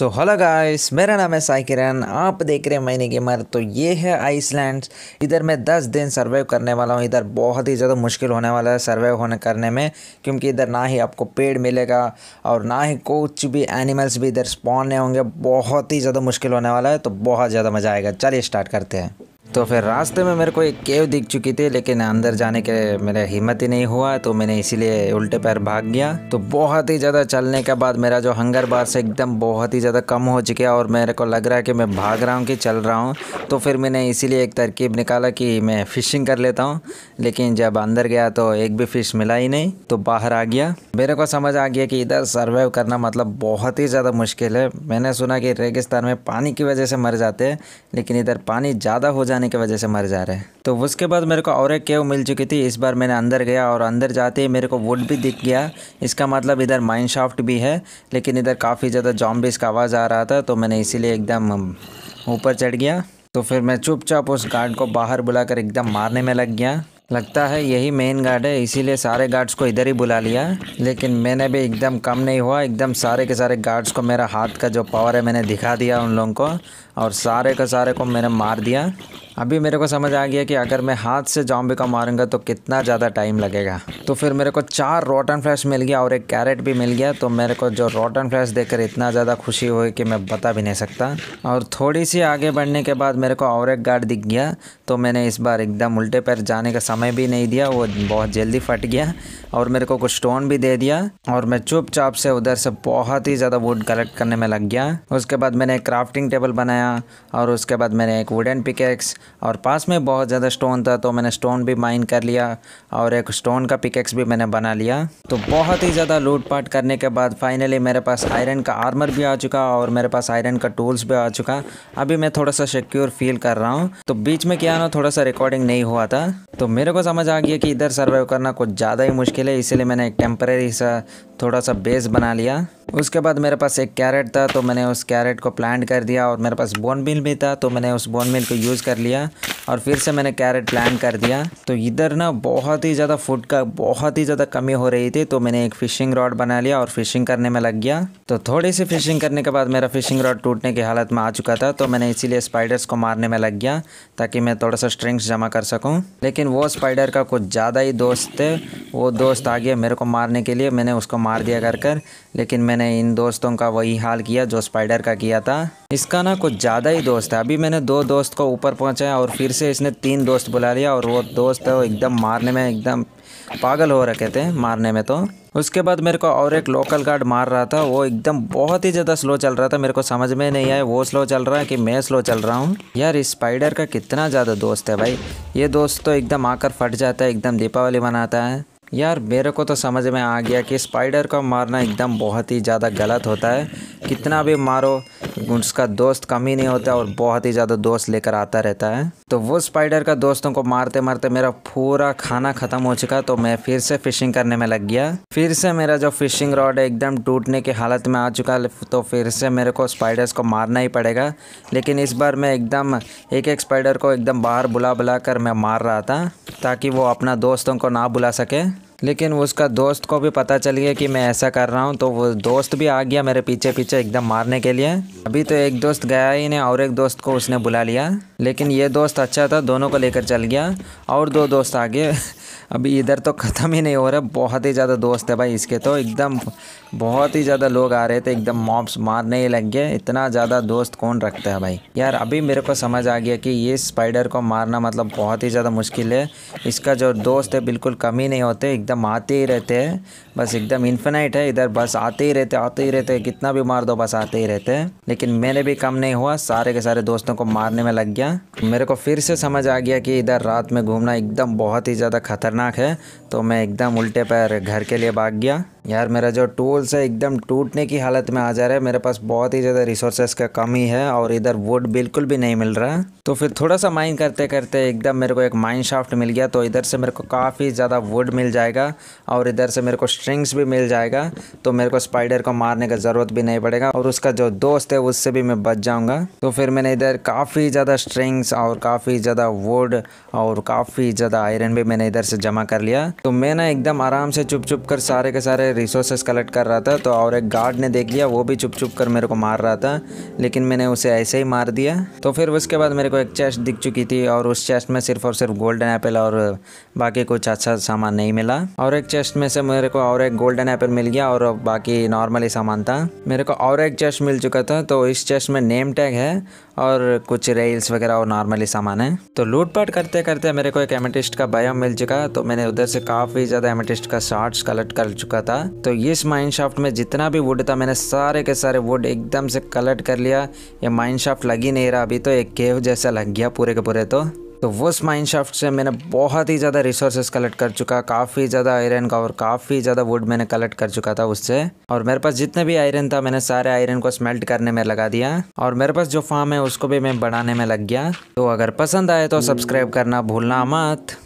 so hello guys मेरा नाम है साई किरण आप देख रहे हैं महीने की मर तो ये है आइसलैंड इधर मैं 10 दिन सर्वाइव करने वाला हूँ इधर बहुत ही ज़्यादा मुश्किल होने वाला है सर्वाइव होने करने में क्योंकि इधर ना ही आपको पेड़ मिलेगा और ना ही कुछ भी एनिमल्स भी इधर स्पॉन होंगे बहुत ही ज़्यादा मुश्किल होने वाला है तो बहुत ज़्यादा मज़ा आएगा चलिए स्टार्ट करते हैं तो फिर रास्ते में मेरे को एक केव दिख चुकी थी लेकिन अंदर जाने के मेरा हिम्मत ही नहीं हुआ तो मैंने इसीलिए उल्टे पैर भाग गया तो बहुत ही ज़्यादा चलने के बाद मेरा जो हंगर बार से एकदम बहुत ही ज़्यादा कम हो चुके और मेरे को लग रहा है कि मैं भाग रहा हूँ कि चल रहा हूँ तो फिर मैंने इसीलिए एक तरकीब निकाला कि मैं फ़िशिंग कर लेता हूँ लेकिन जब अंदर गया तो एक भी फ़िश मिला ही नहीं तो बाहर आ गया मेरे को समझ आ गया कि इधर सर्वाइव करना मतलब बहुत ही ज़्यादा मुश्किल है मैंने सुना कि रेगिस्तान में पानी की वजह से मर जाते हैं लेकिन इधर पानी ज़्यादा हो जाने जाने की वजह से मर जा रहे हैं तो उसके बाद मेरे को और एक केव मिल चुकी थी इस बार मैंने अंदर गया और अंदर जाते ही मेरे को वुड भी दिख गया इसका मतलब इधर माइन भी है लेकिन इधर काफ़ी ज़्यादा जॉम्बिस का आवाज़ आ रहा था तो मैंने इसीलिए एकदम ऊपर चढ़ गया तो फिर मैं चुपचाप उस गार्ड को बाहर बुलाकर एकदम मारने में लग गया लगता है यही मेन गार्ड है इसीलिए सारे गार्ड्स को इधर ही बुला लिया लेकिन मैंने भी एकदम कम नहीं हुआ एकदम सारे के सारे गार्ड्स को मेरा हाथ का जो पावर है मैंने दिखा दिया उन लोगों को और सारे के सारे को मैंने मार दिया अभी मेरे को समझ आ गया कि अगर मैं हाथ से जॉम्बी का मारूंगा तो कितना ज़्यादा टाइम लगेगा तो फिर मेरे को चार रोटन फ्लैश मिल गया और एक कैरेट भी मिल गया तो मेरे को जो रोटन फ्लैश देखकर इतना ज़्यादा खुशी हुई कि मैं बता भी नहीं सकता और थोड़ी सी आगे बढ़ने के बाद मेरे को और एक गार्ड दिख गया तो मैंने इस बार एकदम उल्टे पैर जाने का समय भी नहीं दिया वो बहुत जल्दी फट गया और मेरे को कुछ स्टोन भी दे दिया और मैं चुपचाप से उधर से बहुत ही ज़्यादा वुड कलेक्ट करने में लग गया उसके बाद मैंने एक क्राफ्टिंग टेबल बनाया और उसके बाद मैंने एक वुडन पिकेक्स और पास में बहुत ज़्यादा स्टोन था तो मैंने स्टोन भी माइन कर लिया और एक स्टोन का पिकेक्स भी मैंने बना लिया तो बहुत ही ज़्यादा लूटपाट करने के बाद फाइनली मेरे पास आयरन का आर्मर भी आ चुका और मेरे पास आयरन का टूल्स भी आ चुका अभी मैं थोड़ा सा सिक्योर फील कर रहा हूँ तो बीच में क्या ना थोड़ा सा रिकॉर्डिंग नहीं हुआ था तो मेरे को समझ आ गया कि इधर सर्वाइव करना कुछ ज़्यादा ही मुश्किल है इसीलिए मैंने एक टेम्परेरी सा थोड़ा सा बेस बना लिया उसके बाद मेरे पास एक कैरेट था तो मैंने उस कैरेट को प्लांट कर दिया और मेरे पास बोन मिल भी था तो मैंने उस बोन मिल को यूज़ कर लिया और फिर से मैंने कैरेट प्लान कर दिया तो इधर ना बहुत ही ज़्यादा फूड का बहुत ही ज़्यादा कमी हो रही थी तो मैंने एक फ़िशिंग रॉड बना लिया और फिशिंग करने में लग गया तो थोड़ी सी फिशिंग करने के बाद मेरा फिशिंग रॉड टूटने की हालत में आ चुका था तो मैंने इसीलिए स्पाइडर्स को मारने में लग गया ताकि मैं थोड़ा सा स्ट्रिंग्स जमा कर सकूँ लेकिन वो स्पाइडर का कुछ ज़्यादा ही दोस्त थे वो दोस्त आ गया मेरे को मारने के लिए मैंने उसको मार दिया कर कर लेकिन मैंने इन दोस्तों का वही हाल किया जो स्पाइडर का किया था इसका ना कुछ ज़्यादा ही दोस्त है अभी मैंने दो दोस्त को ऊपर पहुँचाया और फिर से इसने तीन दोस्त बुला लिया और वो दोस्त है वो तो एकदम मारने में एकदम पागल हो रखे थे मारने में तो उसके बाद मेरे को और एक लोकल गार्ड मार रहा था वो एकदम बहुत ही ज़्यादा स्लो चल रहा था मेरे को समझ में नहीं आया वो स्लो चल रहा है कि मैं स्लो चल रहा हूँ यार इस स्पाइडर का कितना ज़्यादा दोस्त है भाई ये दोस्त तो एकदम आकर फट जाता है एकदम दीपावली मनाता है यार मेरे को तो समझ में आ गया कि स्पाइडर को मारना एकदम बहुत ही ज़्यादा गलत होता है कितना भी मारो उसका दोस्त कम ही नहीं होता और बहुत ही ज़्यादा दोस्त लेकर आता रहता है तो वो स्पाइडर का दोस्तों को मारते मारते मेरा पूरा खाना ख़त्म हो चुका तो मैं फिर से फ़िशिंग करने में लग गया फिर से मेरा जो फिशिंग रॉड है एकदम टूटने की हालत में आ चुका तो फिर से मेरे को स्पाइडर्स को मारना ही पड़ेगा लेकिन इस बार मैं एकदम एक एक स्पाइडर को एकदम बाहर बुला बुला कर मैं मार रहा था ताकि वो अपना दोस्तों को ना बुला सके लेकिन उसका दोस्त को भी पता चल गया कि मैं ऐसा कर रहा हूँ तो वो दोस्त भी आ गया मेरे पीछे पीछे एकदम मारने के लिए अभी तो एक दोस्त गया ही नहीं और एक दोस्त को उसने बुला लिया लेकिन ये दोस्त अच्छा था दोनों को लेकर चल गया और दो दोस्त आ गए अभी इधर तो ख़त्म ही नहीं हो रहा बहुत ही ज़्यादा दोस्त है भाई इसके तो एकदम बहुत ही ज़्यादा लोग आ रहे थे एकदम मॉब्स मारने ही लग गए इतना ज़्यादा दोस्त कौन रखता है भाई यार अभी मेरे को समझ आ गया कि ये स्पाइडर को मारना मतलब बहुत ही ज़्यादा मुश्किल है इसका जो दोस्त है बिल्कुल कम ही नहीं होते एकदम आते ही रहते हैं बस एकदम इन्फिनाइट है इधर बस आते ही रहते आते ही रहते कितना भी मार दो बस आते ही रहते हैं लेकिन मैंने भी कम नहीं हुआ सारे के सारे दोस्तों को मारने में लग गया मेरे को फिर से समझ आ गया कि इधर रात में घूमना एकदम बहुत ही ज़्यादा ख़तरनाक है तो मैं एकदम उल्टे पैर घर के लिए भाग गया यार मेरा जो टूल्स है एकदम टूटने की हालत में आ जा रहा है मेरे पास बहुत ही ज़्यादा रिसोर्सेज का कमी है और इधर वुड बिल्कुल भी नहीं मिल रहा तो फिर थोड़ा सा माइन करते करते एकदम मेरे को एक माइन शाफ्ट मिल गया तो इधर से मेरे को काफ़ी ज़्यादा वुड मिल जाएगा और इधर से मेरे को स्ट्रिंग्स भी मिल जाएगा तो मेरे को स्पाइडर को मारने का ज़रूरत भी नहीं पड़ेगा और उसका जो दोस्त है उससे भी मैं बच जाऊँगा तो फिर मैंने इधर काफ़ी ज़्यादा स्ट्रिंग्स और काफ़ी ज़्यादा वुड और काफ़ी ज़्यादा आयरन भी मैंने इधर से जमा कर लिया तो मैं ना एकदम आराम से चुप चुप कर सारे के सारे रिसोर्सेस कलेक्ट कर रहा था तो और एक गार्ड ने देख लिया वो भी चुप चुप कर मेरे को मार रहा था लेकिन मैंने उसे ऐसे ही मार दिया तो फिर उसके बाद मेरे को एक चेस्ट दिख चुकी थी और उस चेस्ट में सिर्फ और सिर्फ गोल्डन एप्पल और बाकी कुछ अच्छा सामान नहीं मिला और एक चेस्ट में से मेरे को और एक गोल्डन एप्पल मिल गया और बाकी नॉर्मली सामान था मेरे को और एक चेस्ट मिल चुका था तो इस चेस्ट में नेम टैग है और कुछ रेल्स वगैरह और नॉर्मली सामान है तो लूटपाट करते करते मेरे को एक एमेटिस्ट का बयाम मिल चुका तो मैंने उधर से काफ़ी ज़्यादा एमेटिस्ट का शार्ट कलेक्ट कर चुका था तो इस माइन शाफ्ट में जितना भी वुड था मैंने सारे के सारे वुड एकदम से कलेक्ट कर लिया ये माइन शाफ्ट लग ही नहीं रहा अभी तो एक केव जैसा लग गया पूरे के पूरे तो तो वो माइन शाफ्ट से मैंने बहुत ही ज़्यादा रिसोर्सेस कलेक्ट कर चुका काफ़ी ज़्यादा आयरन का और काफ़ी ज़्यादा वुड मैंने कलेक्ट कर चुका था उससे और मेरे पास जितने भी आयरन था मैंने सारे आयरन को स्मेल्ट करने में लगा दिया और मेरे पास जो फार्म है उसको भी मैं बढ़ाने में लग गया तो अगर पसंद आए तो सब्सक्राइब करना भूलना मत